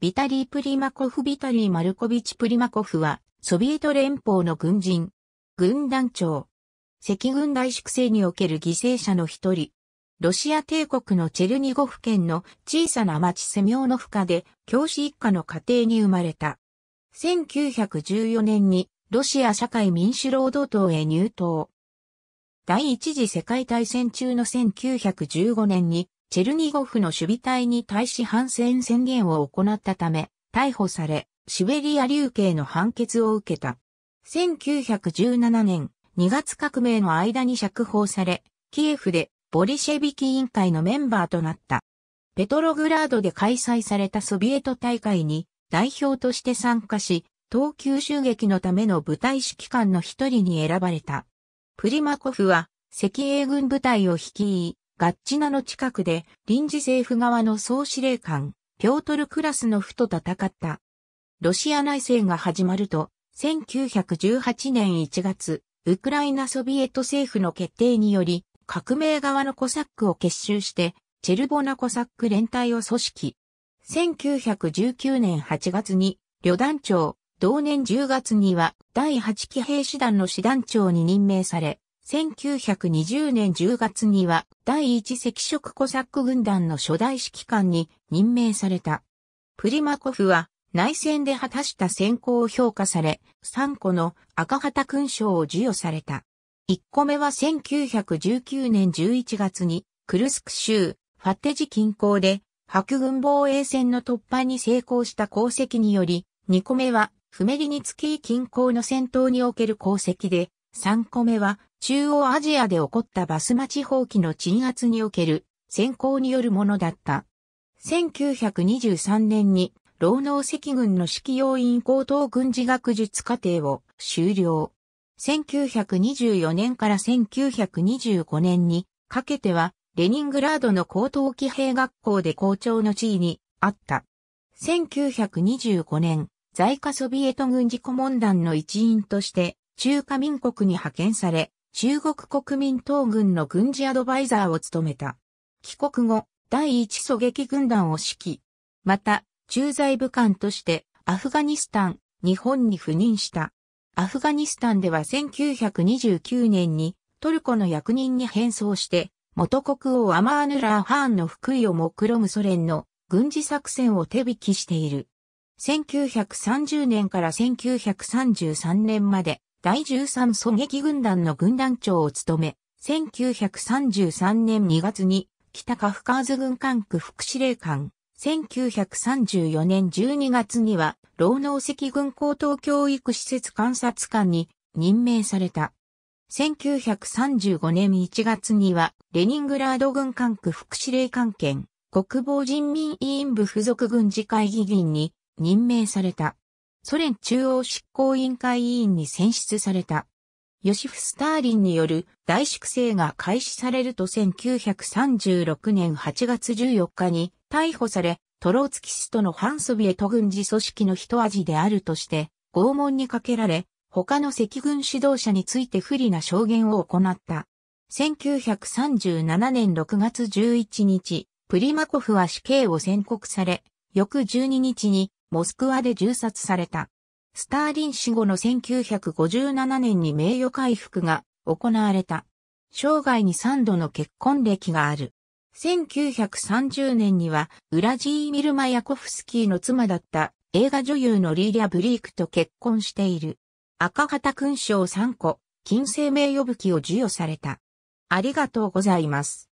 ビタリー・プリマコフ・ビタリー・マルコビチ・プリマコフは、ソビエト連邦の軍人、軍団長、赤軍大粛清における犠牲者の一人、ロシア帝国のチェルニゴフ県の小さな町セミョーノフカで、教師一家の家庭に生まれた。1914年に、ロシア社会民主労働党へ入党。第一次世界大戦中の1915年にチェルニゴフの守備隊に対し反戦宣言を行ったため、逮捕され、シベリア流刑の判決を受けた。1917年、2月革命の間に釈放され、キエフでボリシェビキ委員会のメンバーとなった。ペトログラードで開催されたソビエト大会に代表として参加し、東急襲撃のための部隊指揮官の一人に選ばれた。プリマコフは、赤英軍部隊を率い、ガッチナの近くで臨時政府側の総司令官、ピョートル・クラスノフと戦った。ロシア内戦が始まると、1918年1月、ウクライナソビエト政府の決定により、革命側のコサックを結集して、チェルボナコサック連隊を組織。1919年8月に、旅団長、同年10月には第8期兵士団の師団長に任命され、1920年10月には第一赤色コサック軍団の初代指揮官に任命された。プリマコフは内戦で果たした戦功を評価され、3個の赤旗勲章を授与された。1個目は1919年11月にクルスク州ファッテジ近郊で白軍防衛戦の突破に成功した功績により、2個目はフメリニツキー近郊の戦闘における功績で、3個目は中央アジアで起こったバスマ地方機の鎮圧における先行によるものだった。1923年に労農赤軍の指揮要員高等軍事学術課程を修了。1924年から1925年にかけてはレニングラードの高等騎兵学校で校長の地位にあった。1925年、在下ソビエト軍事顧問団の一員として中華民国に派遣され、中国国民党軍の軍事アドバイザーを務めた。帰国後、第一狙撃軍団を指揮。また、駐在武官としてアフガニスタン、日本に赴任した。アフガニスタンでは1929年にトルコの役人に変装して、元国王アマーヌラー・ハーンの福井をもくろむソ連の軍事作戦を手引きしている。1930年から1933年まで第13狙撃軍団の軍団長を務め、1933年2月に北カフカーズ軍管区副司令官、1934年12月には、労農赤軍高等教育施設監察官に任命された。1935年1月には、レニングラード軍管区副司令官兼、国防人民委員部附属軍事会議員に任命された。ソ連中央執行委員会委員に選出された。ヨシフ・スターリンによる大粛清が開始されると1936年8月14日に逮捕され、トローツキスとの反ソビエト軍事組織の一味であるとして拷問にかけられ、他の赤軍指導者について不利な証言を行った。1937年6月11日、プリマコフは死刑を宣告され、翌12日にモスクワで銃殺された。スターリン死後の1957年に名誉回復が行われた。生涯に3度の結婚歴がある。1930年には、ウラジーミル・マヤコフスキーの妻だった映画女優のリーリア・ブリークと結婚している。赤旗勲章3個、金星名誉武器を授与された。ありがとうございます。